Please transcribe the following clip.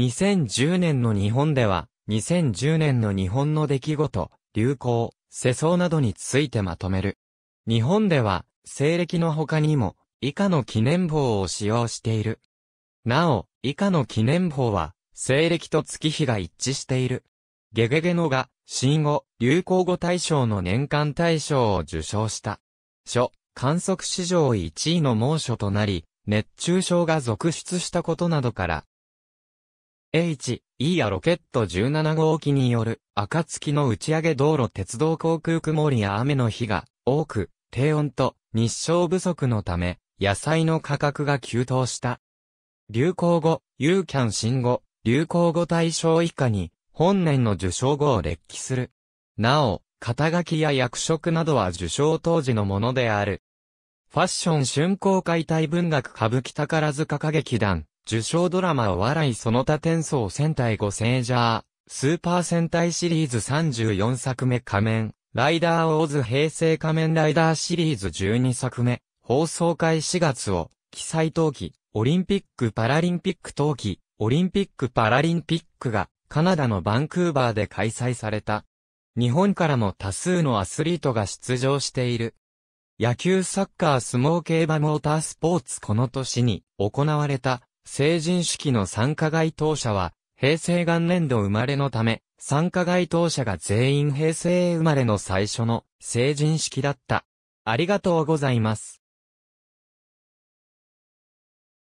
2010年の日本では、2010年の日本の出来事、流行、世相などについてまとめる。日本では、西暦の他にも、以下の記念法を使用している。なお、以下の記念法は、西暦と月日が一致している。ゲゲゲのが、新語、流行語大賞の年間大賞を受賞した。初、観測史上1位の猛暑となり、熱中症が続出したことなどから、H、E やロケット17号機による、暁の打ち上げ道路鉄道航空曇りや雨の日が多く、低温と日照不足のため、野菜の価格が急騰した。流行語、ユーキャン新語、流行語大賞以下に、本年の受賞後を列記する。なお、肩書きや役職などは受賞当時のものである。ファッション春光解体文学歌舞伎宝塚歌劇団、受賞ドラマお笑いその他転送戦隊5セージャー、スーパー戦隊シリーズ34作目仮面、ライダーオーズ平成仮面ライダーシリーズ12作目、放送回4月を、記載冬季、オリンピック・パラリンピック冬季、オリンピック・パラリンピックが、カナダのバンクーバーで開催された。日本からも多数のアスリートが出場している。野球サッカー相撲競馬モータースポーツこの年に行われた成人式の参加該当者は、平成元年度生まれのため、参加該当者が全員平成生まれの最初の成人式だった。ありがとうございます。